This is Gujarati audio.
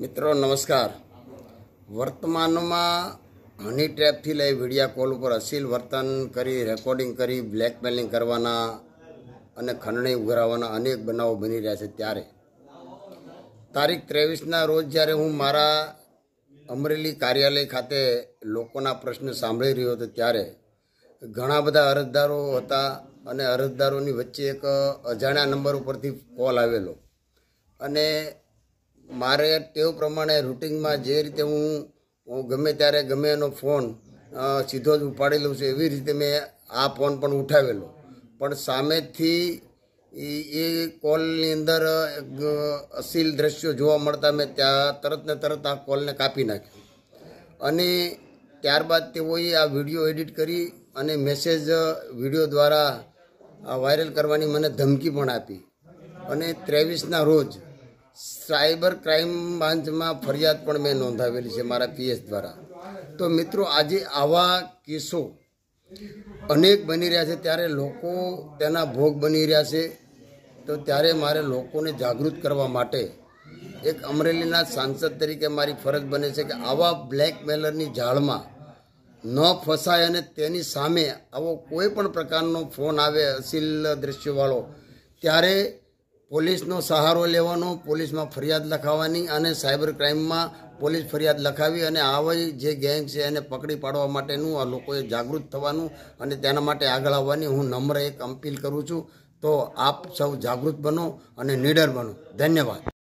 મિત્રો નમસ્કાર વર્તમાનમાં હની ટ્રેપથી લઈ વિડિયા કોલ ઉપર અસીલ વર્તન કરી રેકોર્ડિંગ કરી બ્લેકમેલિંગ કરવાના અને ખંડણી ઉઘરાવાના અનેક બનાવો બની રહ્યા છે ત્યારે તારીખ ત્રેવીસના રોજ જ્યારે હું મારા અમરેલી કાર્યાલય ખાતે લોકોના પ્રશ્ન સાંભળી રહ્યો હતો ત્યારે ઘણા બધા અરજદારો હતા અને અરજદારોની વચ્ચે એક અજાણ્યા નંબર ઉપરથી કોલ આવેલો અને મારે ટેવ પ્રમાણે રૂટિંગમાં જે રીતે હું ગમે ત્યારે ગમે એનો ફોન સીધો જ ઉપાડી લઉં છું એવી રીતે મેં આ ફોન પણ ઉઠાવેલો પણ સામેથી એ કોલની અંદર અસીલ દ્રશ્યો જોવા મળતા મેં ત્યાં તરત ને તરત આ કોલને કાપી નાખ્યો અને ત્યારબાદ તેઓએ આ વિડીયો એડિટ કરી અને મેસેજ વિડીયો દ્વારા વાયરલ કરવાની મને ધમકી પણ આપી અને ત્રેવીસના રોજ સાયબર ક્રાઇમ બ્રાન્ચમાં ફરિયાદ પણ મેં નોંધાવેલી છે મારા પીએસ દ્વારા તો મિત્રો આજે આવા કેસો અનેક બની રહ્યા છે ત્યારે લોકો તેના ભોગ બની રહ્યા છે તો ત્યારે મારે લોકોને જાગૃત કરવા માટે એક અમરેલીના સાંસદ તરીકે મારી ફરજ બને છે કે આવા બ્લેકમેલરની જાળમાં ન ફસાય અને તેની સામે આવો કોઈ પણ પ્રકારનો ફોન આવે અસીલ દ્રશ્યવાળો ત્યારે પોલીસનો સહારો લેવાનો પોલીસમાં ફરિયાદ લખાવવાની અને સાયબર ક્રાઇમમાં પોલીસ ફરિયાદ લખાવી અને આવી જે ગેંગ છે એને પકડી પાડવા માટેનું આ લોકોએ જાગૃત થવાનું અને તેના માટે આગળ આવવાની હું નમ્ર એક અપીલ કરું છું તો આપ સૌ જાગૃત બનો અને નીડર બનો ધન્યવાદ